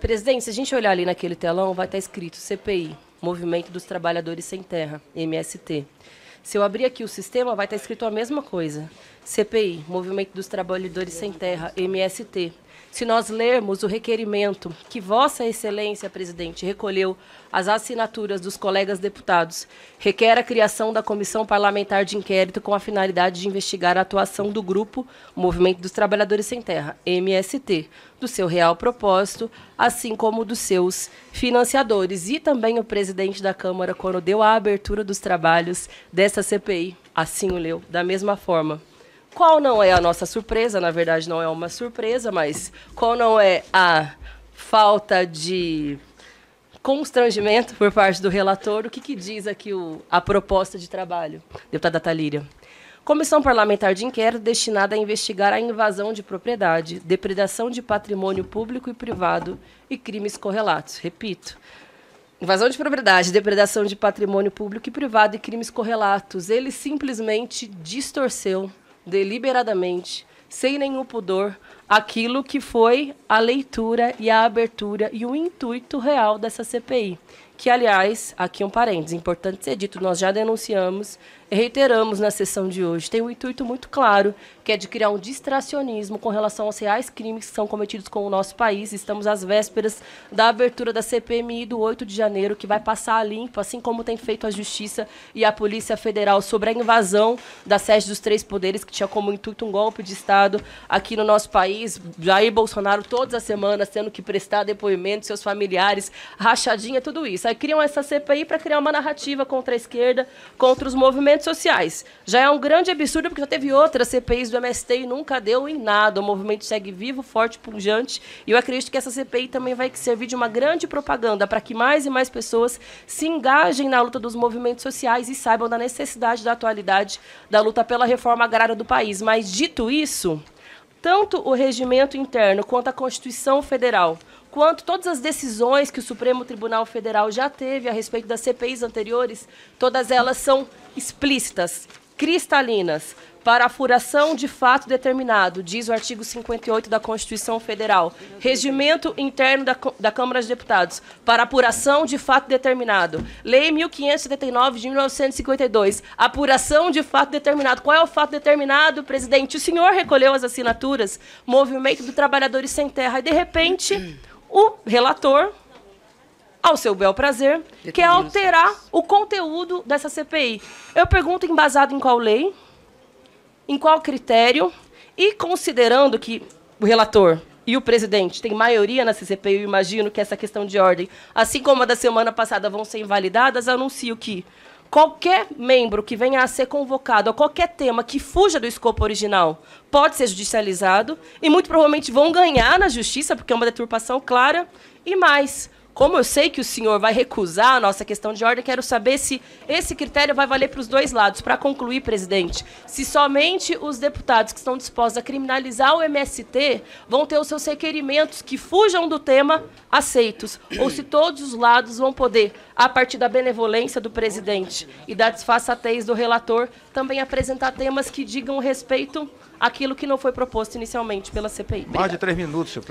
Presidente, se a gente olhar ali naquele telão, vai estar tá escrito CPI, Movimento dos Trabalhadores Sem Terra, MST. Se eu abrir aqui o sistema, vai estar tá escrito a mesma coisa. CPI, Movimento dos Trabalhadores Sem Terra, MST se nós lermos o requerimento que Vossa Excelência, presidente, recolheu as assinaturas dos colegas deputados, requer a criação da Comissão Parlamentar de Inquérito com a finalidade de investigar a atuação do grupo Movimento dos Trabalhadores Sem Terra, MST, do seu real propósito, assim como dos seus financiadores. E também o presidente da Câmara, quando deu a abertura dos trabalhos dessa CPI, assim o leu, da mesma forma. Qual não é a nossa surpresa? Na verdade, não é uma surpresa, mas qual não é a falta de constrangimento por parte do relator? O que, que diz aqui o, a proposta de trabalho, deputada Talíria? Comissão Parlamentar de Inquérito destinada a investigar a invasão de propriedade, depredação de patrimônio público e privado e crimes correlatos. Repito. Invasão de propriedade, depredação de patrimônio público e privado e crimes correlatos. Ele simplesmente distorceu deliberadamente, sem nenhum pudor, aquilo que foi a leitura e a abertura e o intuito real dessa CPI. Que, aliás, aqui um parênteses, importante ser dito, nós já denunciamos, reiteramos na sessão de hoje, tem um intuito muito claro, que é de criar um distracionismo com relação aos reais crimes que são cometidos com o nosso país. Estamos às vésperas da abertura da CPMI do 8 de janeiro, que vai passar a limpo, assim como tem feito a Justiça e a Polícia Federal sobre a invasão da sede dos três poderes, que tinha como intuito um golpe de Estado aqui no nosso país país, Jair Bolsonaro todas as semanas tendo que prestar depoimento, seus familiares, rachadinha, tudo isso. Aí criam essa CPI para criar uma narrativa contra a esquerda, contra os movimentos sociais. Já é um grande absurdo, porque já teve outras CPIs do MST e nunca deu em nada. O movimento segue vivo, forte, pungente. E eu acredito que essa CPI também vai servir de uma grande propaganda para que mais e mais pessoas se engajem na luta dos movimentos sociais e saibam da necessidade da atualidade da luta pela reforma agrária do país. Mas dito isso, tanto o regimento interno quanto a Constituição Federal, quanto todas as decisões que o Supremo Tribunal Federal já teve a respeito das CPIs anteriores, todas elas são explícitas cristalinas para a furação de fato determinado, diz o artigo 58 da Constituição Federal. Regimento interno da, da Câmara dos Deputados para apuração de fato determinado. Lei 1579 de 1952, apuração de fato determinado. Qual é o fato determinado, presidente? O senhor recolheu as assinaturas, movimento do trabalhadores sem terra, e de repente o relator ao seu bel prazer, Determina que é alterar o conteúdo dessa CPI. Eu pergunto embasado em qual lei, em qual critério, e considerando que o relator e o presidente têm maioria na CPI, eu imagino que essa questão de ordem, assim como a da semana passada, vão ser invalidadas, anuncio que qualquer membro que venha a ser convocado a qualquer tema que fuja do escopo original pode ser judicializado e muito provavelmente vão ganhar na justiça, porque é uma deturpação clara, e mais, como eu sei que o senhor vai recusar a nossa questão de ordem, quero saber se esse critério vai valer para os dois lados. Para concluir, presidente, se somente os deputados que estão dispostos a criminalizar o MST vão ter os seus requerimentos que fujam do tema aceitos, ou se todos os lados vão poder, a partir da benevolência do presidente e da disfarçatez do relator, também apresentar temas que digam respeito àquilo que não foi proposto inicialmente pela CPI. Mais de três minutos, senhor